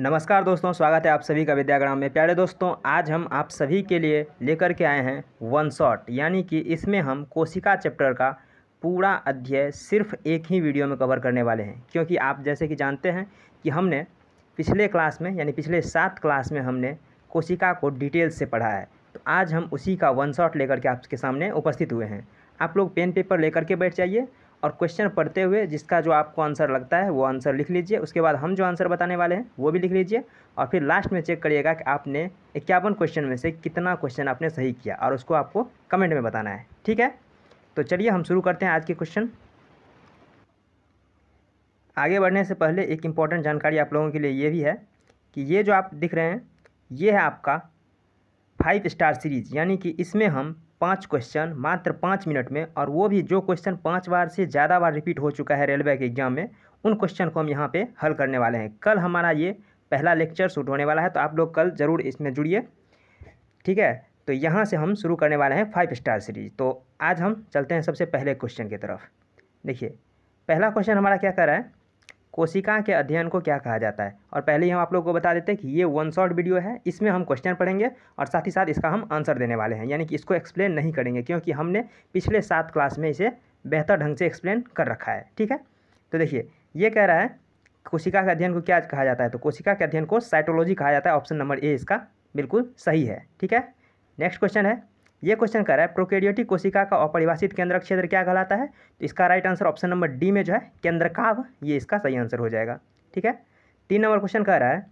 नमस्कार दोस्तों स्वागत है आप सभी का विद्याग्राम में प्यारे दोस्तों आज हम आप सभी के लिए लेकर के आए हैं वन शॉट यानी कि इसमें हम कोशिका चैप्टर का पूरा अध्याय सिर्फ एक ही वीडियो में कवर करने वाले हैं क्योंकि आप जैसे कि जानते हैं कि हमने पिछले क्लास में यानी पिछले सात क्लास में हमने कोशिका को डिटेल से पढ़ा है तो आज हम उसी का वन शॉट लेकर के आपके सामने उपस्थित हुए हैं आप लोग पेन पेपर लेकर के बैठ जाइए और क्वेश्चन पढ़ते हुए जिसका जो आपको आंसर लगता है वो आंसर लिख लीजिए उसके बाद हम जो आंसर बताने वाले हैं वो भी लिख लीजिए और फिर लास्ट में चेक करिएगा कि आपने इक्यावन क्वेश्चन में से कितना क्वेश्चन आपने सही किया और उसको आपको कमेंट में बताना है ठीक है तो चलिए हम शुरू करते हैं आज के क्वेश्चन आगे बढ़ने से पहले एक इम्पॉर्टेंट जानकारी आप लोगों के लिए ये भी है कि ये जो आप दिख रहे हैं ये है आपका फाइव स्टार सीरीज यानी कि इसमें हम पाँच क्वेश्चन मात्र पाँच मिनट में और वो भी जो क्वेश्चन पाँच बार से ज़्यादा बार रिपीट हो चुका है रेलवे के एग्जाम में उन क्वेश्चन को हम यहाँ पे हल करने वाले हैं कल हमारा ये पहला लेक्चर शूट होने वाला है तो आप लोग कल ज़रूर इसमें जुड़िए ठीक है तो यहाँ से हम शुरू करने वाले हैं फाइव स्टार सीरीज तो आज हम चलते हैं सबसे पहले क्वेश्चन की तरफ देखिए पहला क्वेश्चन हमारा क्या कर रहा है कोशिका के अध्ययन को क्या कहा जाता है और पहले ही हम आप लोग को बता देते हैं कि ये वन शॉर्ट वीडियो है इसमें हम क्वेश्चन पढ़ेंगे और साथ ही साथ इसका हम आंसर देने वाले हैं यानी कि इसको एक्सप्लेन नहीं करेंगे क्योंकि हमने पिछले सात क्लास में इसे बेहतर ढंग से एक्सप्लेन कर रखा है ठीक है तो देखिए ये कह रहा है कोशिका के अध्ययन को क्या कहा जाता है तो कोशिका के अध्ययन को साइटोलॉजी कहा जाता है ऑप्शन नंबर ए इसका बिल्कुल सही है ठीक है नेक्स्ट क्वेश्चन है ये क्वेश्चन कर रहा है प्रोकेडियोटिक कोशिका का अपरिभाषित केंद्रक क्षेत्र क्या कहलाता है तो इसका right answer option number D में जो है केंद्रकाव ये इसका सही आंसर हो जाएगा ठीक है तीन नंबर क्वेश्चन कह रहा है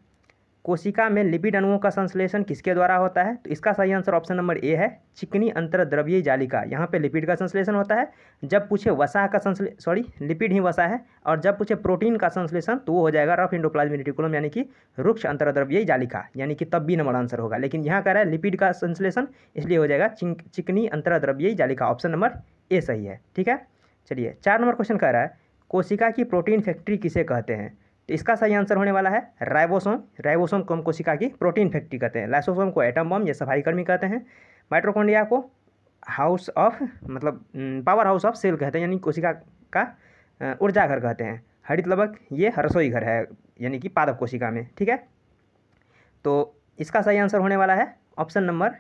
कोशिका में लिपिड अणुओं का संश्लेषण किसके द्वारा होता है तो इसका सही आंसर ऑप्शन नंबर ए है चिकनी अंतरद्रव्यीय जालिका यहाँ पे लिपिड का संश्लेषण होता है जब पूछे वसा का संश्ले सॉरी लिपिड ही वसा है और जब पूछे प्रोटीन का संश्लेषण तो वो हो जाएगा रफ इंडोप्लाज्मिक रेटिकुलम यानी कि रुक्ष अंतरद्रव्यीय जालिका यानी कि तब भी नंबर आंसर होगा लेकिन यहाँ कह रहा है लिपिड का संश्लेषण इसलिए हो जाएगा चिकनी अंतरद्रव्यीय जालिका ऑप्शन नंबर ए सही है ठीक है चलिए चार नंबर क्वेश्चन कह रहा है कोशिका की प्रोटीन फैक्ट्री किसे कहते हैं तो इसका सही आंसर होने वाला है राइबोसोम राइबोसोम को हम कोशिका की प्रोटीन फैक्ट्री कहते हैं लाइसोसोम को एटम बम या सफाई कर्मी कहते हैं माइट्रोकोन्डिया को हाउस ऑफ मतलब पावर हाउस ऑफ सेल कहते हैं यानी कोशिका का ऊर्जा घर कहते हैं हरित लवक ये रसोई घर है यानी कि पादप कोशिका में ठीक है तो इसका सही आंसर होने वाला है option number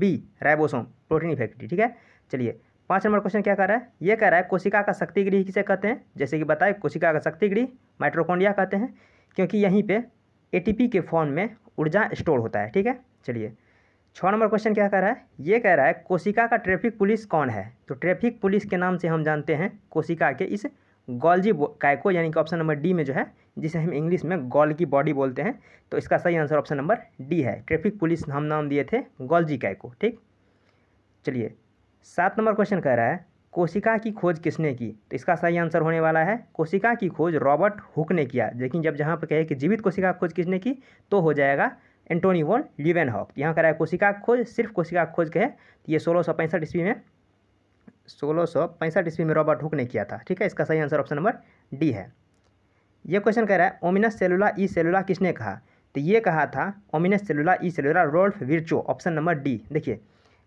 B ribosome protein factory ठीक है चलिए पाँच नंबर क्वेश्चन क्या कर रहा है ये कह रहा है कोशिका का शक्तिगृह किसे कहते हैं जैसे कि बताए कोशिका का शक्तिगृह माइट्रोकोन्डिया कहते हैं क्योंकि यहीं पे एटीपी के फॉर्म में ऊर्जा स्टोर होता है ठीक है चलिए छः नंबर क्वेश्चन क्या कह रहा है ये कह रहा है कोशिका का ट्रैफिक पुलिस कौन है तो ट्रैफिक पुलिस के नाम से हम जानते हैं कोशिका के इस गोल्जी काय को यानी कि ऑप्शन नंबर डी में जो है जिसे हम इंग्लिश में गोल की बॉडी बोलते हैं तो इसका सही आंसर ऑप्शन नंबर डी है ट्रैफिक पुलिस हम नाम दिए थे गोल्जी काय को ठीक चलिए सात नंबर क्वेश्चन कह रहा है कोशिका की खोज किसने की तो इसका सही आंसर होने वाला है कोशिका की खोज रॉबर्ट हुक ने किया लेकिन जब जहाँ पर कहे कि जीवित कोशिका खोज किसने की तो हो जाएगा एंटोनी वॉन लिवेन हॉक यहाँ कह रहा है कोशिका खोज सिर्फ कोशिका खोज कहे तो ये सोलह सौ पैंसठ ईस्वी में सोलह सौ पैंसठ ईस्वी में रॉबर्ट हुक ने किया था ठीक है इसका सही आंसर ऑप्शन नंबर डी है ये क्वेश्चन कह रहा है ओमिनस सेलुला ई सेलुला किसने कहा तो ये कहा था ओमिनस सेलुला ई सेलुला Rudolf Virchow option number D देखिए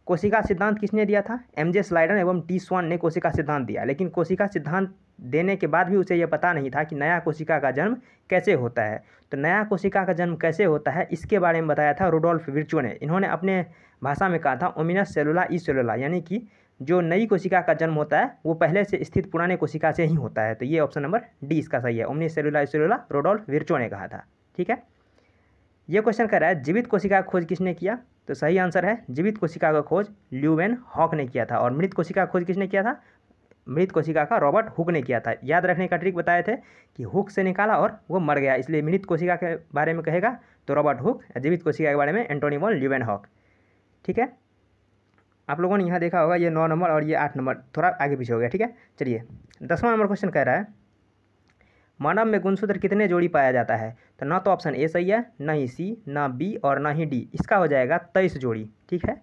कोशिका सिद्धांत किसने दिया था एम जे स्लाइडन एवं टी स्वान ने कोशिका सिद्धांत दिया लेकिन कोशिका सिद्धांत देने के बाद भी उसे यह पता नहीं था कि नया कोशिका का जन्म कैसे होता है तो नया कोशिका का जन्म कैसे होता है इसके बारे में बताया था रोडोल्फ विर्चो ने इन्होंने अपने भाषा में कहा था ओमिनस सेलुला ई सेलुला यानी कि जो नई कोशिका का जन्म होता है वो पहले से स्थित पुराने कोशिका से ही होता है तो ये ऑप्शन नंबर डी इसका सही है ओमिनस सेलुला सेलुला रोडोल्फ विर्चो ने कहा था ठीक है ये क्वेश्चन कह रहा है जीवित कोशिका का खोज किसने किया तो सही आंसर है जीवित कोशिका का खोज ल्यूवेन हॉक ने किया था और मृत कोशिका का खोज किसने किया था मृत कोशिका का रॉबर्ट हुक ने किया था याद रखने का ट्रिक बताए थे कि हुक से निकाला और वो मर गया इसलिए मृत कोशिका के बारे में कहेगा तो रॉबर्ट हुक जीवित कोशिका के बारे में एंटोनी वॉल ल्यूवेन हॉक ठीक है आप लोगों ने यहाँ देखा होगा ये नौ नंबर और ये आठ नंबर थोड़ा आगे पीछे हो गया ठीक है चलिए दसवां नंबर क्वेश्चन कह रहा है मानव में गुणसूत्र कितने जोड़ी पाया जाता है तो ना तो ऑप्शन ए सही है ना ही सी ना बी और ना ही डी इसका हो जाएगा तेईस जोड़ी ठीक है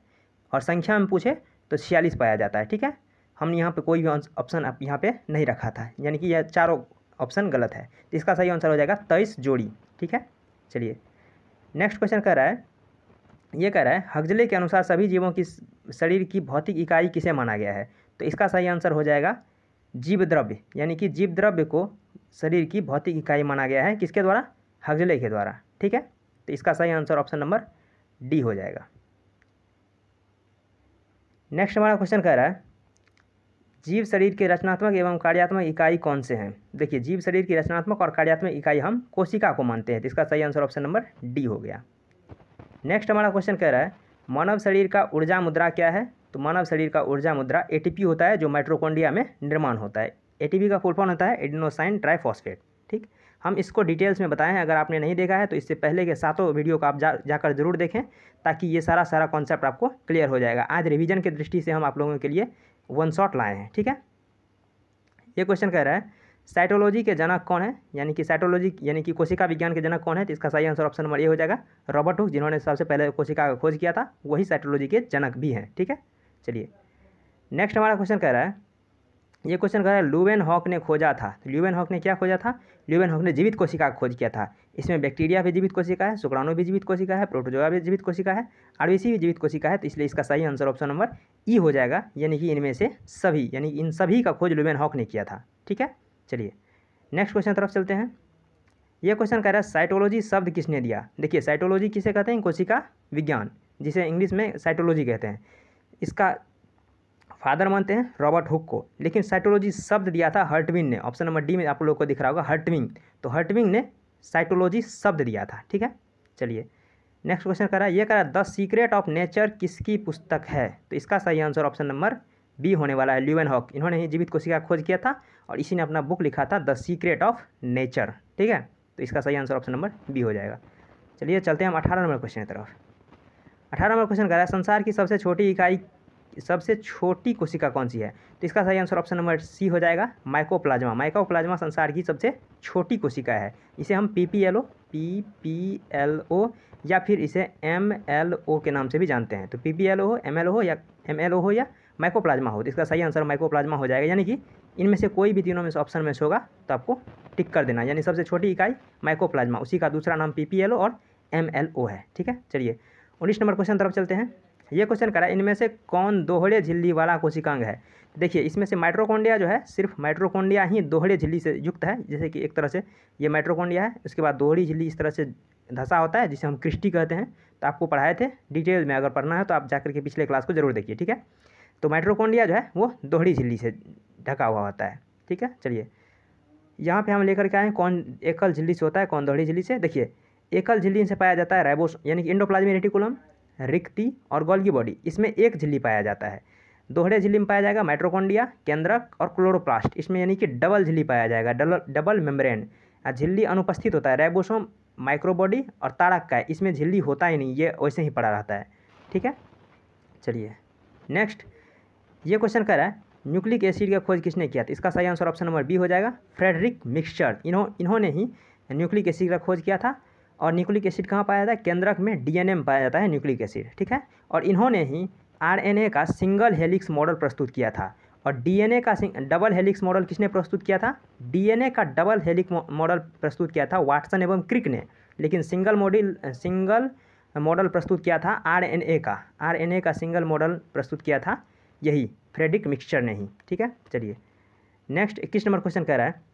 और संख्या में पूछे तो छियालीस पाया जाता है ठीक है हमने यहाँ पे कोई भी ऑप्शन आप यहाँ पे नहीं रखा था यानी कि यह चारों ऑप्शन गलत है तो इसका सही आंसर हो जाएगा तेईस जोड़ी ठीक है चलिए नेक्स्ट क्वेश्चन कह रहा है ये कह रहा है हगजले के अनुसार सभी जीवों की शरीर की भौतिक इकाई किसे माना गया है तो इसका सही आंसर हो जाएगा जीव द्रव्य यानी कि जीव द्रव्य को शरीर की भौतिक इकाई माना गया है किसके द्वारा हगजले के द्वारा ठीक है तो इसका सही आंसर ऑप्शन नंबर डी हो जाएगा नेक्स्ट हमारा क्वेश्चन कह रहा है जीव शरीर के रचनात्मक एवं कार्यात्मक इकाई कौन से हैं देखिए जीव शरीर की रचनात्मक और कार्यात्मक इकाई हम कोशिका को मानते हैं तो इसका सही आंसर ऑप्शन नंबर डी हो गया नेक्स्ट हमारा क्वेश्चन कह रहा है मानव शरीर का ऊर्जा मुद्रा क्या है तो मानव शरीर का ऊर्जा मुद्रा एटीपी होता है जो माइट्रोकोंडिया में निर्माण होता है एटीपी का फुलफॉर्म होता है एडिनोसाइन ट्राइफॉस्फेट ठीक हम इसको डिटेल्स में बताएं हैं अगर आपने नहीं देखा है तो इससे पहले के सातों वीडियो को आप जा जाकर जरूर देखें ताकि ये सारा सारा कॉन्सेप्ट आपको क्लियर हो जाएगा आज रिविजन की दृष्टि से हम आप लोगों के लिए वन शॉट लाए हैं ठीक है ये क्वेश्चन कह रहा है साइटोलॉजी के जनक कौन है यानी कि साइटोलॉजी यानी कि कोशिका विज्ञान के जनक कौन है तो इसका सही आंसर ऑप्शन नंबर ए हो जाएगा रॉबर्ट हुक जिन्होंने सबसे पहले कोशिका का खोज किया था वही साइटोलॉजी के जनक भी हैं ठीक है चलिए नेक्स्ट हमारा क्वेश्चन कह रहा है ये क्वेश्चन कह रहा है ल्यूबेन हॉक ने खोजा था तो ल्यूबेन हॉक ने क्या खोजा था ल्यूबेन हॉक ने जीवित कोशिका का खोज किया था इसमें बैक्टीरिया भी जीवित कोशिका है शुक्राणु भी जीवित कोशिका है प्रोटोजोआ भी जीवित कोशिका है आरबीसी भी जीवित कोशिका है तो इसलिए इसका सही आंसर ऑप्शन नंबर ई हो जाएगा यानी कि इनमें से सभी यानी इन सभी का खोज ल्यूबेन हॉक ने किया था ठीक है चलिए नेक्स्ट क्वेश्चन तरफ चलते हैं यह क्वेश्चन कह रहा है साइटोलॉजी शब्द किसने दिया देखिए साइटोलॉजी किसे कहते हैं कोशिका विज्ञान जिसे इंग्लिश में साइटोलॉजी कहते हैं इसका फादर मानते हैं रॉबर्ट हुक को लेकिन साइटोलॉजी शब्द दिया था हर्टविंग ने ऑप्शन नंबर डी में आप लोग को दिख रहा होगा हर्टविंग तो हर्टविंग ने साइटोलॉजी शब्द दिया था ठीक है चलिए नेक्स्ट क्वेश्चन रहा है ये है द सीक्रेट ऑफ नेचर किसकी पुस्तक है तो इसका सही आंसर ऑप्शन नंबर बी होने वाला है ल्यूवन हॉक इन्होंने ही जीवित कोशिका खोज किया था और इसी ने अपना बुक लिखा था द सीक्रेट ऑफ नेचर ठीक है तो इसका सही आंसर ऑप्शन नंबर बी हो जाएगा चलिए चलते हैं हम अठारह नंबर क्वेश्चन की तरफ अठारह नंबर क्वेश्चन कह रहा है संसार की सबसे छोटी इकाई सबसे छोटी कोशिका कौन सी है तो इसका सही आंसर ऑप्शन नंबर सी हो जाएगा माइकोप्लाज्मा माइकोप्लाज्मा संसार की सबसे छोटी कोशिका है इसे हम P P L O P P L O या फिर इसे एम एल ओ के नाम से भी जानते हैं तो पी पी एल ओ हो एम एल ओ हो या एम एल ओ हो या माइकोप्लाज्मा हो तो इसका सही आंसर माइकोप्लाज्मा हो जाएगा यानी कि इनमें से कोई भी तीनों में से ऑप्शन में से होगा तो आपको टिक कर देना यानी सबसे छोटी इकाई माइकोप्लाज्मा उसी का दूसरा नाम पी पी एल ओ और एम एल ओ है ठीक है चलिए उन्नीस नंबर क्वेश्चन तरफ चलते हैं ये क्वेश्चन करा इनमें से कौन दोहरे झिल्ली वाला कोशिकांग है देखिए इसमें से माइट्रोकोंडिया जो है सिर्फ माइट्रोकोंडिया ही दोहरे झिल्ली से युक्त है जैसे कि एक तरह से ये माइट्रोकोंडिया है उसके बाद दोहरी झिल्ली इस तरह से धसा होता है जिसे हम क्रिस्टी कहते हैं तो आपको पढ़ाए थे डिटेल में अगर पढ़ना है तो आप जाकर के पिछले क्लास को जरूर देखिए ठीक है तो माइट्रोकोंडिया जो है वो दोहरी झिल्ली से ढका हुआ होता है ठीक है चलिए यहाँ पे हम लेकर के आए हैं कौन एकल झिल्ली से होता है कौन दोहरी झिल्ली से देखिए एकल झिल्ली से पाया जाता है राइबोस यानी कि इंडोप्लाज्मिक रेटिकुलम रिक्ति और गोल्गी बॉडी इसमें एक झिल्ली पाया जाता है दोहरे झिल्ली में पाया जाएगा माइट्रोकोंडिया केंद्रक और क्लोरोप्लास्ट इसमें यानी कि डबल झिल्ली पाया जाएगा डबल डबल मेम्ब्रेन झिल्ली अनुपस्थित होता है रेबोसोम माइक्रोबॉडी और तारक का इसमें झिल्ली होता ही नहीं ये वैसे ही पड़ा रहता है ठीक है चलिए नेक्स्ट ये क्वेश्चन कर रहा है न्यूक्लिक एसिड का खोज किसने किया था इसका सही आंसर ऑप्शन नंबर बी हो जाएगा फ्रेडरिक मिक्सचर इन्हों इन्होंने ही न्यूक्लिक एसिड का खोज किया था और न्यूक्लिक एसिड कहाँ पाया जाता है केंद्रक में डीएनए में पाया जाता है न्यूक्लिक एसिड ठीक है और इन्होंने ही आरएनए का सिंगल हेलिक्स मॉडल प्रस्तुत किया था और डीएनए का डबल हेलिक्स मॉडल किसने प्रस्तुत किया था डीएनए का डबल हेलिक्स मॉडल प्रस्तुत किया था वाटसन एवं क्रिक ने लेकिन सिंगल मॉडल सिंगल मॉडल प्रस्तुत किया था ए का ए का सिंगल मॉडल प्रस्तुत किया था यही फ्रेडिक मिक्सचर ने ही ठीक है चलिए नेक्स्ट इक्कीस नंबर क्वेश्चन कह रहा है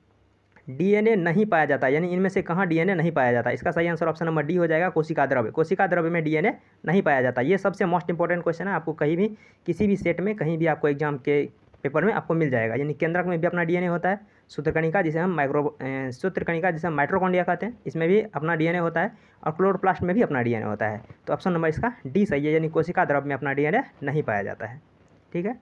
डीएनए नहीं पाया जाता यानी इनमें से कहाँ डीएनए नहीं पाया जाता इसका सही आंसर ऑप्शन नंबर डी हो जाएगा कोशिका द्रव्य कोशिका द्रव्य में डीएनए नहीं पाया जाता ये सबसे मोस्ट इंपॉर्टेंट क्वेश्चन है आपको कहीं भी किसी भी सेट में कहीं भी आपको एग्जाम के पेपर में आपको मिल जाएगा यानी केंद्रक में भी अपना डीएनए होता है सूत्रकणिका जिसे हम माइक्रो सूत्रकणिका जिसे हम माइट्रोकॉन्डिया कहते हैं इसमें भी अपना डीएनए होता है और क्लोरोप्लास्ट में भी अपना डीएनए होता है तो ऑप्शन नंबर इसका डी सही है यानी कोशिका द्रव्य में अपना डीएनए नहीं पाया जाता है ठीक है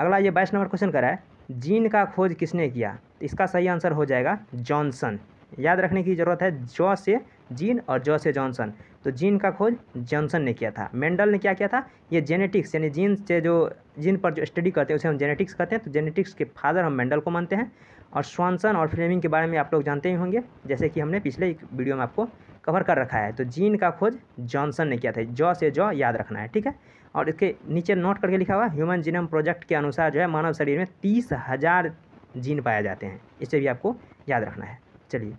अगला ये बाईस नंबर क्वेश्चन करा है जीन का खोज किसने किया तो इसका सही आंसर हो जाएगा जॉनसन याद रखने की ज़रूरत है जॉ से जीन और जॉ से जॉनसन तो जीन का खोज जॉनसन ने किया था मेंडल ने क्या किया था ये जेनेटिक्स यानी जीन से जो जीन पर जो स्टडी करते हैं उसे हम जेनेटिक्स कहते हैं तो जेनेटिक्स के फादर हम मेंडल को मानते हैं और स्वानसन और फ्लेमिंग के बारे में आप लोग जानते ही होंगे जैसे कि हमने पिछले एक वीडियो में आपको कवर कर रखा है तो जीन का खोज जॉनसन ने किया था जॉ से जॉ याद रखना है ठीक है और इसके नीचे नोट करके लिखा हुआ ह्यूमन जीनम प्रोजेक्ट के अनुसार जो है मानव शरीर में तीस हज़ार जीन पाए जाते हैं इसे भी आपको याद रखना है चलिए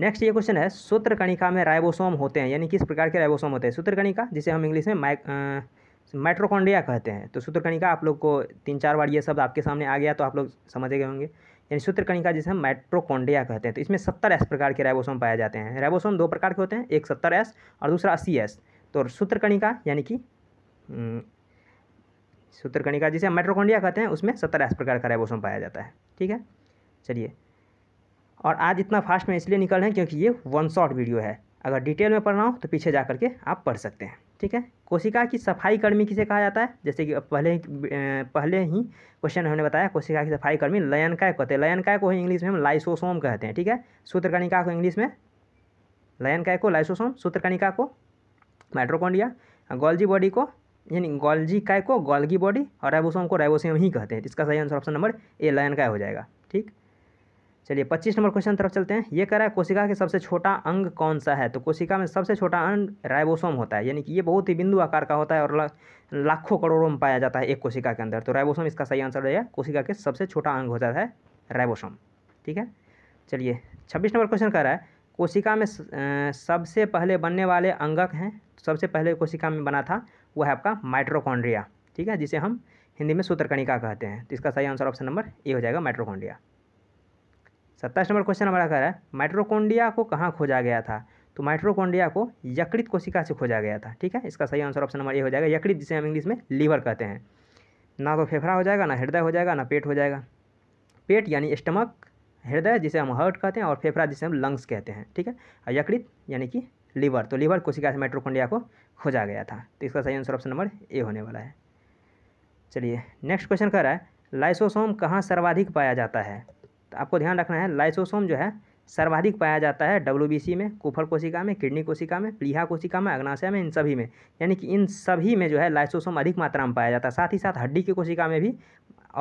नेक्स्ट ये क्वेश्चन है सूत्र कणिका में राइबोसोम होते हैं यानी किस प्रकार के राइबोसोम होते हैं सूत्र कणिका जिसे हम इंग्लिश में माइ माइट्रोकॉन्ड्रिया कहते हैं तो सूत्रकणिका आप लोग को तीन चार बार ये शब्द आपके सामने आ गया तो आप लोग समझ गए होंगे यानी सूत्रकणिका जिसे हम माइट्रोकॉन्ड्रिया कहते हैं तो इसमें सत्तर एस प्रकार के राइबोसोम पाए जाते हैं राइबोसोम दो प्रकार के होते हैं एक सत्तर एस और दूसरा अस्सी एस तो सूत्रकणिका यानी कि सूत्रकणिका जिसे माइट्रोकोंडिया कहते हैं उसमें सत्तर इस प्रकार का राइबोसोम पाया जाता है ठीक है चलिए और आज इतना फास्ट में इसलिए निकल रहे हैं क्योंकि ये वन शॉट वीडियो है अगर डिटेल में पढ़ना हो तो पीछे जा करके आप पढ़ सकते हैं ठीक है कोशिका की सफाई कर्मी किसे कहा जाता है जैसे कि पहले पहले ही क्वेश्चन हमने बताया कोशिका की सफाई कर्मी लयनकाय कहते हैं लयनकाय को ही इंग्लिश में हम लाइसोसोम कहते हैं ठीक है सूत्रकणिका को इंग्लिश में लयनकाय को लाइसोसोम सूत्रकणिका को माइट्रोकोंडिया गोल्जी बॉडी को यानी गोल्जी काय को गोल्गी बॉडी और राइबोसोम को राइबोसोम ही कहते हैं इसका सही आंसर ऑप्शन नंबर ए लायन काय हो जाएगा ठीक चलिए पच्चीस नंबर क्वेश्चन तरफ चलते हैं ये कह रहा है कोशिका के सबसे छोटा अंग कौन सा है तो कोशिका में सबसे छोटा अंग राइबोसोम होता है यानी कि ये बहुत ही बिंदु आकार का होता है और लाखों करोड़ों में पाया जाता है एक कोशिका के अंदर तो राइबोसोम इसका सही आंसर रहेगा कोशिका के सबसे छोटा अंग होता है राइबोसोम ठीक है चलिए छब्बीस नंबर क्वेश्चन कह रहा है कोशिका में सबसे पहले बनने वाले अंगक हैं सबसे पहले कोशिका में बना था वो है आपका माइट्रोकॉन्ड्रिया ठीक है जिसे हम हिंदी में सूत्रकणिका कहते हैं तो इसका सही आंसर ऑप्शन नंबर ए हो जाएगा माइट्रोकॉन्ड्रिया सत्ताईस नंबर क्वेश्चन हमारा कह रहा है माइट्रोकॉन्ड्रिया को कहाँ खोजा गया था तो माइट्रोकॉन्ड्रिया को यकृत कोशिका से खोजा गया था ठीक है इसका सही आंसर ऑप्शन नंबर ए हो जाएगा यकृत जिसे हम इंग्लिश में लीवर कहते हैं ना तो फेफड़ा हो जाएगा ना हृदय हो जाएगा ना पेट हो जाएगा पेट यानी स्टमक हृदय जिसे हम हर्ट कहते हैं और फेफड़ा जिसे हम लंग्स कहते हैं ठीक है यकृत यानी कि लीवर तो लीवर कोशिका से माइट्रोकोंडिया को खोजा गया था तो इसका सही आंसर ऑप्शन नंबर ए होने वाला है चलिए नेक्स्ट क्वेश्चन कह रहा है लाइसोसोम कहाँ सर्वाधिक पाया जाता है तो आपको ध्यान रखना है लाइसोसोम जो है सर्वाधिक पाया जाता है डब्ल्यू में कुफर कोशिका में किडनी कोशिका में प्लीहा कोशिका में अग्नाशय में इन सभी में यानी कि इन सभी में जो है लाइसोसोम अधिक मात्रा में पाया जाता है साथ ही साथ हड्डी की कोशिका में भी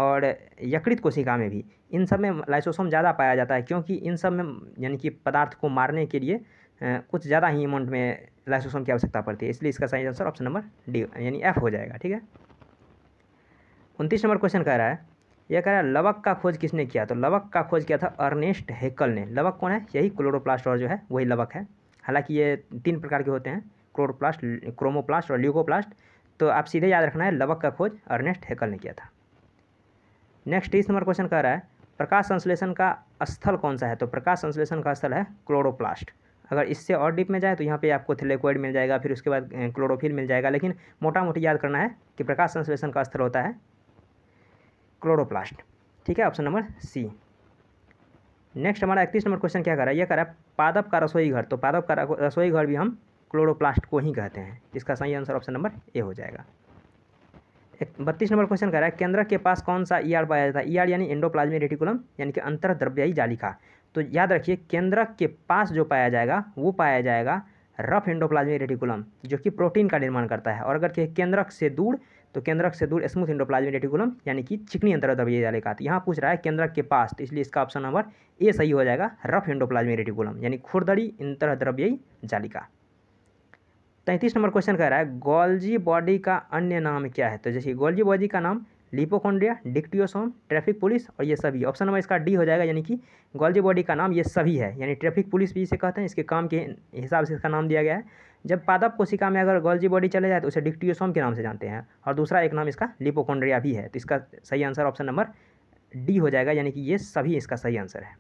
और यकृत कोशिका में भी इन सब में लाइसोसोम ज़्यादा पाया जाता है क्योंकि इन सब में यानी कि पदार्थ को मारने के लिए कुछ ज़्यादा ही अमाउंट में लाइसोसोम की आवश्यकता पड़ती है इसलिए इसका सही आंसर ऑप्शन नंबर डी यानी एफ हो जाएगा ठीक है उनतीस नंबर क्वेश्चन कह रहा है यह कह रहा है लवक का खोज किसने किया तो लवक का खोज किया था अर्नेस्ट हेकल ने लवक कौन है यही क्लोरोप्लास्ट और जो है वही लवक है हालांकि ये तीन प्रकार के होते हैं क्लोरोप्लास्ट क्रोमोप्लास्ट और ल्यूकोप्लास्ट तो आप सीधे याद रखना है लवक का खोज अर्नेस्ट हेकल ने किया था नेक्स्ट तीस नंबर क्वेश्चन कह रहा है प्रकाश संश्लेषण का स्थल कौन सा है तो प्रकाश संश्लेषण का स्थल है क्लोरोप्लास्ट अगर इससे और डीप में जाए तो यहाँ पे आपको थेलेकोइड मिल जाएगा फिर उसके बाद क्लोरोफिल मिल जाएगा लेकिन मोटा मोटी याद करना है कि प्रकाश संश्लेषण का स्थल होता है क्लोरोप्लास्ट ठीक है ऑप्शन नंबर सी नेक्स्ट हमारा इकतीस नंबर क्वेश्चन क्या कर रहा है यह कर रहा है पादप का रसोई घर तो पादप का रसोई घर भी हम क्लोरोप्लास्ट को ही कहते हैं इसका सही आंसर ऑप्शन नंबर ए हो जाएगा एक बत्तीस नंबर क्वेश्चन कह रहा है केंद्र के पास कौन सा ईआर e आर पाया जाता है ई e यानी एंडोप्लाज्मिक रेटिकुलम यानी कि अंतर द्रव्ययी जालिका तो याद रखिए केंद्रक के पास जो पाया जाएगा वो पाया जाएगा रफ एंडोप्लाज्मिक रेटिकुलम जो कि प्रोटीन का निर्माण करता है और अगर कहे केंद्रक से दूर तो केंद्रक से दूर स्मूथ इंडोप्लाज्मिक रेटिकुलम यानी कि चिकनी अंतरद्रव्य जालिका तो यहाँ पूछ रहा है केंद्रक के पास तो इसलिए इसका ऑप्शन नंबर ए सही हो जाएगा रफ इंडोप्लाज्मिक रेटिकुलम यानी खुरदरी अंतरद्रव्ययी जालिका तैंतीस नंबर क्वेश्चन कह रहा है गोल्जी बॉडी का अन्य नाम क्या है तो जैसे गोल्जी बॉडी का नाम लिपोकोंड्रिया डिक्टियोसोम ट्रैफिक पुलिस और ये सभी ऑप्शन नंबर इसका डी हो जाएगा यानी कि गोल्जी बॉडी का नाम ये सभी है यानी ट्रैफिक पुलिस भी इसे कहते हैं इसके काम के हिसाब से इसका नाम दिया गया है जब पादप कोशिका में अगर गोल्जी बॉडी चले जाए तो उसे डिक्टियोसोम के नाम से जानते हैं और दूसरा एक नाम इसका लिपोकोंड्रिया भी है तो इसका सही आंसर ऑप्शन नंबर डी हो जाएगा यानी कि ये सभी इसका सही आंसर है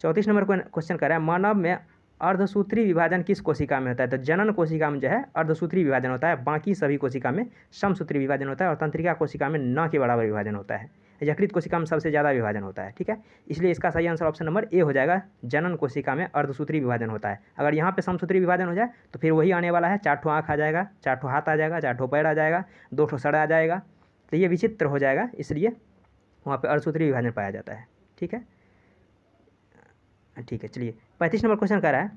चौंतीस नंबर क्वेश्चन कर रहा है मानव में अर्धसूत्री विभाजन किस कोशिका में होता है तो जनन कोशिका में जो है अर्धसूत्री विभाजन होता है बाकी सभी कोशिका में समसूत्री विभाजन होता है और तंत्रिका कोशिका में न के बराबर विभाजन होता है यकृत कोशिका में सबसे ज़्यादा विभाजन होता है ठीक है इसलिए इसका सही आंसर ऑप्शन नंबर ए हो जाएगा जनन कोशिका में अर्धसूत्री विभाजन होता है अगर यहाँ पे समसूत्री विभाजन हो जाए तो फिर वही आने वाला है चार ठो आँख आ जाएगा चार ठो हाथ आ जाएगा चार ठो पैर आ जाएगा दो ठो सड़ आ जाएगा तो ये विचित्र हो जाएगा इसलिए वहाँ पर अर्धसूत्री विभाजन पाया जाता है ठीक है ठीक है चलिए पैंतीस नंबर क्वेश्चन कह रहा है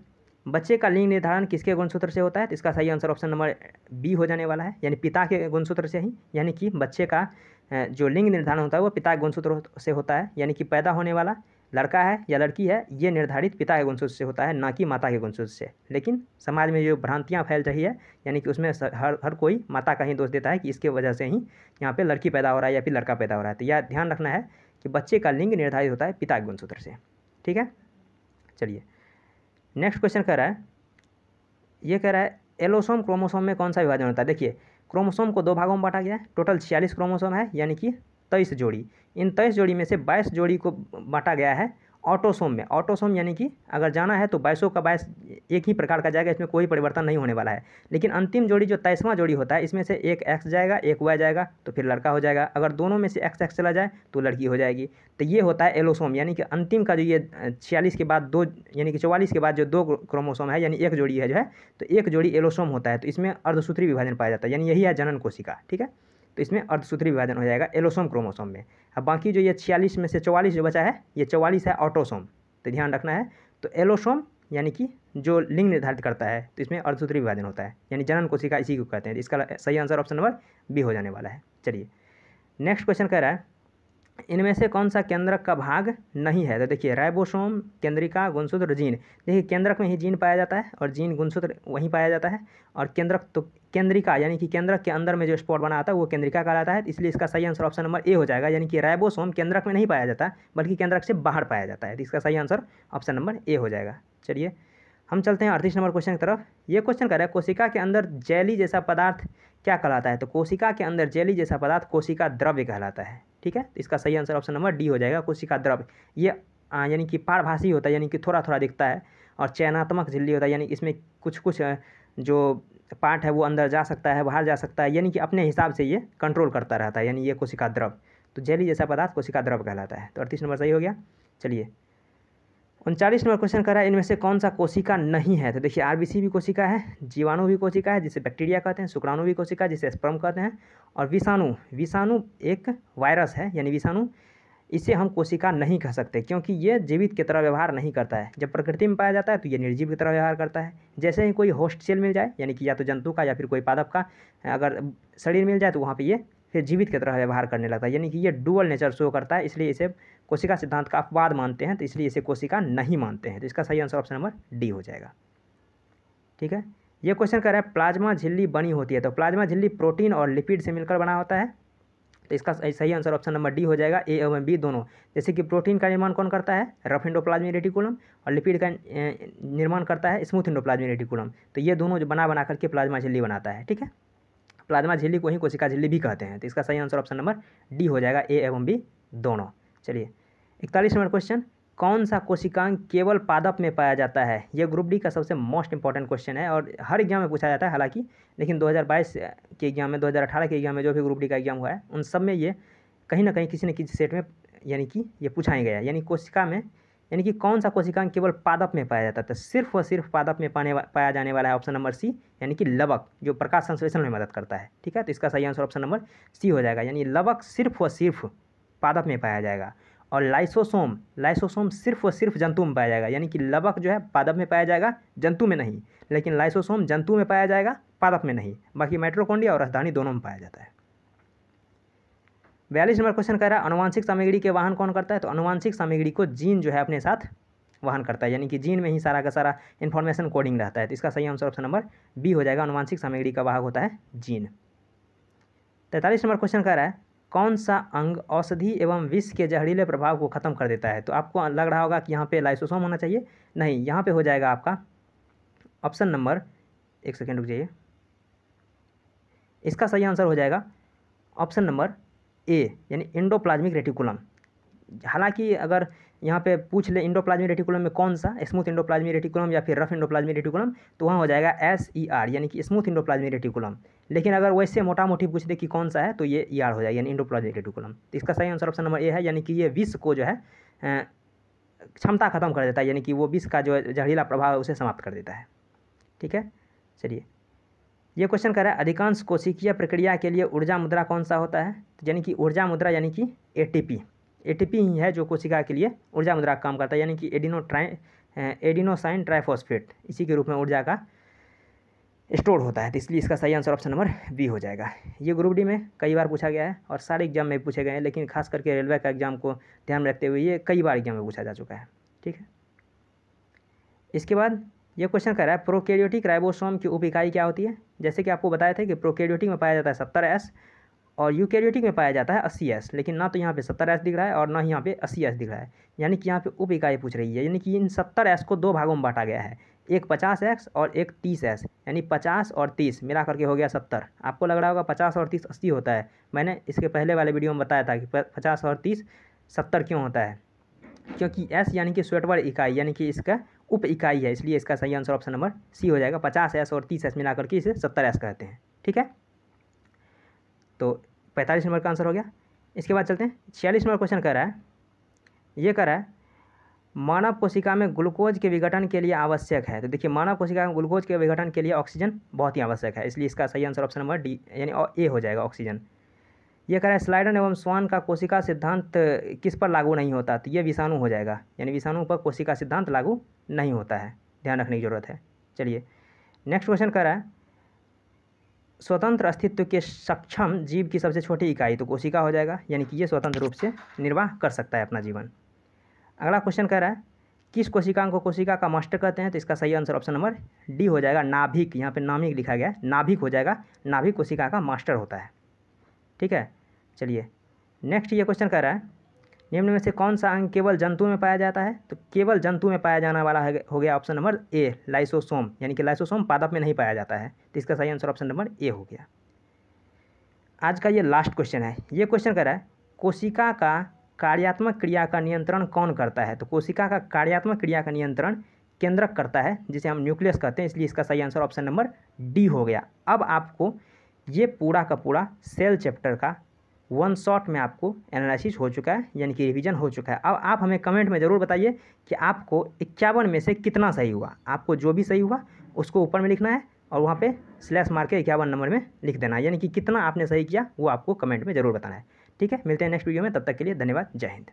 बच्चे का लिंग निर्धारण किसके गुणसूत्र से होता है तो इसका सही आंसर ऑप्शन नंबर बी हो जाने वाला है यानी पिता के गुणसूत्र से ही यानी कि बच्चे का जो लिंग निर्धारण होता है वो पिता के गुणसूत्र से होता है यानी कि पैदा होने वाला लड़का है या लड़की है ये निर्धारित पिता के गुणसूत्र से होता है ना कि माता के गुणसूत्र से लेकिन समाज में जो भ्रांतियाँ फैल रही है यानी कि उसमें हर हर कोई माता का ही दोष देता है कि इसके वजह से ही यहाँ पर लड़की पैदा हो रहा है या फिर लड़का पैदा हो रहा है तो यह ध्यान रखना है कि बच्चे का लिंग निर्धारित होता है पिता के गुणसूत्र से ठीक है चलिए नेक्स्ट क्वेश्चन कह रहा है ये कह रहा है एलोसोम क्रोमोसोम में कौन सा विभाजन होता है देखिए क्रोमोसोम को दो भागों में बांटा गया है टोटल छियालीस क्रोमोसोम है यानी कि तेईस जोड़ी इन तेईस जोड़ी में से बाईस जोड़ी को बांटा गया है ऑटोसोम में ऑटोसोम यानी कि अगर जाना है तो बाईसों का बाईस एक ही प्रकार का जाएगा इसमें कोई परिवर्तन नहीं होने वाला है लेकिन अंतिम जोड़ी जो तेईसवां जोड़ी होता है इसमें से एक एक्स जाएगा एक वाई जाएगा तो फिर लड़का हो जाएगा अगर दोनों में से एक्स एक्स चला जाए तो लड़की हो जाएगी तो ये होता है एलोसोम यानी कि अंतिम का जो ये छियालीस के बाद दो यानी कि चौवालीस के बाद जो दो क्रोमोसोम है यानी एक जोड़ी है जो है तो एक जोड़ी एलोसोम होता है तो इसमें अर्धसूत्री विभाजन पाया जाता है यानी यही है जनन कोशिका ठीक है तो इसमें अर्धसूत्री विभाजन हो जाएगा एलोसोम क्रोमोसोम में अब बाकी जो ये छियालीस में से चौवालीस जो बचा है ये चौवालीस है ऑटोसोम तो ध्यान रखना है तो एलोसोम यानी कि जो लिंग निर्धारित करता है तो इसमें अर्धसूत्री विभाजन होता है यानी जनन कोशिका इसी को कहते हैं तो इसका सही आंसर ऑप्शन नंबर बी हो जाने वाला है चलिए नेक्स्ट क्वेश्चन कह रहा है इनमें से कौन सा केंद्रक का भाग नहीं है तो देखिए राइबोसोम केंद्रिका गुणसूत्र जीन देखिए केंद्रक में ही जीन पाया जाता है और जीन गुणसूत्र वहीं पाया जाता है और केंद्रक तो केंद्रिका यानी कि केंद्रक के अंदर में जो स्पॉट बना आता है वो केंद्रिका कहलाता है इसलिए इसका सही आंसर ऑप्शन नंबर ए हो जाएगा यानी कि राइबोसोम केंद्रक में नहीं पाया जाता बल्कि केंद्रक से बाहर पाया जाता है तो इसका सही आंसर ऑप्शन नंबर ए हो जाएगा चलिए हम चलते हैं अड़तीस नंबर क्वेश्चन की तरफ ये क्वेश्चन कह रहा है कोशिका के अंदर जैली जैसा पदार्थ क्या कहलाता है तो कोशिका के अंदर जैली जैसा पदार्थ कोशिका द्रव्य कहलाता है ठीक है तो इसका सही आंसर ऑप्शन नंबर डी हो जाएगा कोशिका द्रव ये यानी कि पारभाषी होता है यानी कि थोड़ा थोड़ा दिखता है और चयनात्मक झिल्ली होता है यानी इसमें कुछ कुछ जो पार्ट है वो अंदर जा सकता है बाहर जा सकता है यानी कि अपने हिसाब से ये कंट्रोल करता रहता है यानी ये कोशिका द्रव तो जेली जैसा पदार्थ कोशिका द्रव कहलाता है तो अड़तीस नंबर सही हो गया चलिए उनचालीस नंबर क्वेश्चन रहा है इनमें से कौन सा कोशिका नहीं है तो देखिए आरबीसी भी कोशिका है जीवाणु भी कोशिका है जिसे बैक्टीरिया कहते हैं शुक्राणु भी कोशिका जिसे स्पर्म कहते हैं और विषाणु विषाणु एक वायरस है यानी विषाणु इसे हम कोशिका नहीं कह सकते क्योंकि ये जीवित की तरह व्यवहार नहीं करता है जब प्रकृति में पाया जाता है तो ये निर्जीव की तरह व्यवहार करता है जैसे ही कोई होस्ट सेल मिल जाए यानी कि या तो जंतु का या फिर कोई पादप का अगर शरीर मिल जाए तो वहाँ पर ये फिर जीवित की तरह व्यवहार करने लगता है यानी कि ये डुअल नेचर शो करता है इसलिए इसे कोशिका सिद्धांत का अपवाद मानते हैं तो इसलिए इसे कोशिका नहीं मानते हैं तो इसका सही आंसर ऑप्शन नंबर डी हो जाएगा ठीक है ये क्वेश्चन कह रहा है प्लाज्मा झिल्ली बनी होती है तो प्लाज्मा झिल्ली प्रोटीन और लिपिड से मिलकर बना होता है तो इसका सही आंसर ऑप्शन नंबर डी हो जाएगा ए एवं बी दोनों जैसे कि प्रोटीन का निर्माण कौन करता है रफ इंडो रेटिकुलम और लिपिड का निर्माण करता है स्मूथ इंडो रेटिकुलम तो ये दोनों जो बना बना करके प्लाज्मा झिल्ली बनाता है ठीक है प्लाज्मा झिल्ली को ही कोशिका झिल्ली भी कहते हैं तो इसका सही आंसर ऑप्शन नंबर डी हो जाएगा ए एवं बी दोनों चलिए इकतालीस नंबर क्वेश्चन कौन सा कोशिकांग केवल पादप में पाया जाता है ये ग्रुप डी का सबसे मोस्ट इंपॉर्टेंट क्वेश्चन है और हर एग्जाम में पूछा जाता है हालांकि लेकिन 2022 के एग्जाम में 2018 के एग्जाम में जो भी ग्रुप डी का एग्जाम हुआ है उन सब में ये कहीं ना कहीं किसी न किसी सेट में यानी कि ये पूछा ही गया यानी कोशिका में यानी कि कौन सा कोशिकांग केवल पादप में पाया जाता है तो सिर्फ और सिर्फ पादप में पाने पाया जाने वाला है ऑप्शन नंबर सी यानी कि लवक जो प्रकाश संश्लेषण में मदद करता है ठीक है तो इसका सही आंसर ऑप्शन नंबर सी हो जाएगा यानी लवक सिर्फ और सिर्फ पादप में पाया जाएगा और लाइसोसोम लाइसोसोम सिर्फ और सिर्फ जंतु में पाया जाएगा यानी कि लवक जो है पादप में पाया जाएगा जंतु में नहीं लेकिन लाइसोसोम जंतु में पाया जाएगा पादप में नहीं बाकी माइट्रोकोंडिया और राजधानी दोनों में पाया जाता है बयालीस नंबर क्वेश्चन कह रहा है अनुवांशिक सामग्री के वाहन कौन करता है तो अनुवांशिक सामग्री को जीन जो है अपने साथ वाहन करता है यानी कि जीन में ही सारा का सारा इन्फॉर्मेशन कोडिंग रहता है तो इसका सही आंसर ऑप्शन नंबर बी हो जाएगा अनुवांशिक सामग्री का वाहक होता है जीन तैंतालीस नंबर क्वेश्चन कह रहा है कौन सा अंग औषधि एवं विष के जहरीले प्रभाव को ख़त्म कर देता है तो आपको लग रहा होगा कि यहाँ पे लाइसोसोम होना चाहिए नहीं यहाँ पे हो जाएगा आपका ऑप्शन नंबर एक सेकेंड रुक जाइए इसका सही आंसर हो जाएगा ऑप्शन नंबर ए यानी इंडोप्लाज्मिक रेटिकुलम हालांकि अगर यहाँ पे पूछ ले इंडोप्लाज्मिक रेटिकुलम में कौन सा स्मूथ इंडोप्लाज्मिक रेटिकुलम या फिर रफ इंडोप्लाज्मिक रेटिकुलम तो वहाँ हो जाएगा एस ई आर यानी कि स्मूथ इंडोप्लाज्मिक रेटिकुलम लेकिन अगर वैसे मोटा मोटी पूछ दे कि कौन सा है तो ये ई e हो जाए यानी इंडोप्लाजिक रेटिकुलम तो इसका सही आंसर ऑप्शन नंबर ए है यानी कि ये विष को जो है क्षमता खत्म कर देता है यानी कि वो विष का जो जहरीला प्रभाव है उसे समाप्त कर देता है ठीक है चलिए ये क्वेश्चन कह रहा है अधिकांश कोशिकीय प्रक्रिया के लिए ऊर्जा मुद्रा कौन सा होता है तो यानी कि ऊर्जा मुद्रा यानी कि एटीपी एटीपी ही है जो कोशिका के लिए ऊर्जा मुद्रा काम करता है यानी कि एडिनो ट्राइ एडिनोसाइन ट्राइफोस्फेट इसी के रूप में ऊर्जा का स्टोर होता है तो इसलिए इसका सही आंसर ऑप्शन नंबर बी हो जाएगा ये ग्रुप डी में कई बार पूछा गया है और सारे एग्जाम में पूछे गए हैं लेकिन खास करके रेलवे का एग्जाम को ध्यान में रखते हुए ये कई बार एग्जाम में पूछा जा चुका है ठीक है इसके बाद ये क्वेश्चन कह रहा है प्रोकेडियोटिक राइबोसोम की उप इकाई क्या होती है जैसे कि आपको बताया था कि प्रोकेडियोटिक में पाया जाता है सत्तर एस और यूकेरियोटिक में पाया जाता है अस्सी एस लेकिन ना तो यहाँ पे सत्तर एस दिख रहा है और ना ही यहाँ पे अस्सी एस दिख रहा है यानी कि यहाँ पे उप इकाई पूछ रही है यानी कि इन सत्तर एस को दो भागों में बांटा गया है एक पचास एक्स और एक तीस एक्स यानी पचास और तीस मिला करके हो गया सत्तर आपको लग रहा होगा पचास और तीस अस्सी होता है मैंने इसके पहले वाले वीडियो में बताया था कि पचास और तीस सत्तर क्यों होता है क्योंकि एस यानी कि स्वेटवर इकाई यानी कि इसका उप इकाई है इसलिए इसका सही आंसर ऑप्शन नंबर सी हो जाएगा पचास एस और तीस एस मिला करके इसे सत्तर एस कहते हैं ठीक है तो पैंतालीस नंबर का आंसर हो गया इसके बाद चलते हैं छियालीस नंबर क्वेश्चन कह रहा है ये कह रहा है मानव कोशिका में ग्लूकोज के विघटन के लिए आवश्यक है तो देखिए मानव कोशिका में ग्लूकोज के विघटन के लिए ऑक्सीजन बहुत ही आवश्यक है इसलिए इसका सही आंसर ऑप्शन नंबर डी यानी ए हो जाएगा ऑक्सीजन ये कह रहा है स्लाइडन एवं स्वान का कोशिका सिद्धांत किस पर लागू नहीं होता तो ये विषाणु हो जाएगा यानी विषाणु पर कोशिका सिद्धांत लागू नहीं होता है ध्यान रखने की जरूरत है चलिए नेक्स्ट क्वेश्चन कह रहा है स्वतंत्र अस्तित्व के सक्षम जीव की सबसे छोटी इकाई तो कोशिका हो जाएगा यानी कि ये स्वतंत्र रूप से निर्वाह कर सकता है अपना जीवन अगला क्वेश्चन कह रहा है किस कोशिकांग को कोशिका का मास्टर कहते हैं तो इसका सही आंसर ऑप्शन नंबर डी हो जाएगा नाभिक यहाँ पे नामिक लिखा गया है नाभिक हो जाएगा नाभिक कोशिका का मास्टर होता है ठीक है चलिए नेक्स्ट ये क्वेश्चन कह रहा है निम्न में से कौन सा अंग केवल जंतु में पाया जाता है तो केवल जंतु में पाया जाने वाला हो गया ऑप्शन नंबर ए लाइसोसोम यानी कि लाइसोसोम पादप में नहीं पाया जाता है तो इसका सही आंसर ऑप्शन नंबर ए हो गया आज का ये लास्ट क्वेश्चन है ये क्वेश्चन कह रहा है कोशिका का कार्यात्मक क्रिया का नियंत्रण कौन करता है तो कोशिका का कार्यात्मक क्रिया का नियंत्रण केंद्रक करता है जिसे हम न्यूक्लियस कहते हैं इसलिए इसका सही आंसर ऑप्शन नंबर डी हो गया अब आपको ये पूरा का पूरा सेल चैप्टर का वन शॉट में आपको एनालिसिस हो चुका है यानी कि रिवीजन हो चुका है अब आप हमें कमेंट में ज़रूर बताइए कि आपको इक्यावन में से कितना सही हुआ आपको जो भी सही हुआ उसको ऊपर में लिखना है और वहाँ पे स्लैश मार के इक्यावन नंबर में लिख देना है यानी कि कितना आपने सही किया वो आपको कमेंट में ज़रूर बताना है ठीक है मिलते हैं नेक्स्ट वीडियो में तब तक के लिए धन्यवाद जय हिंद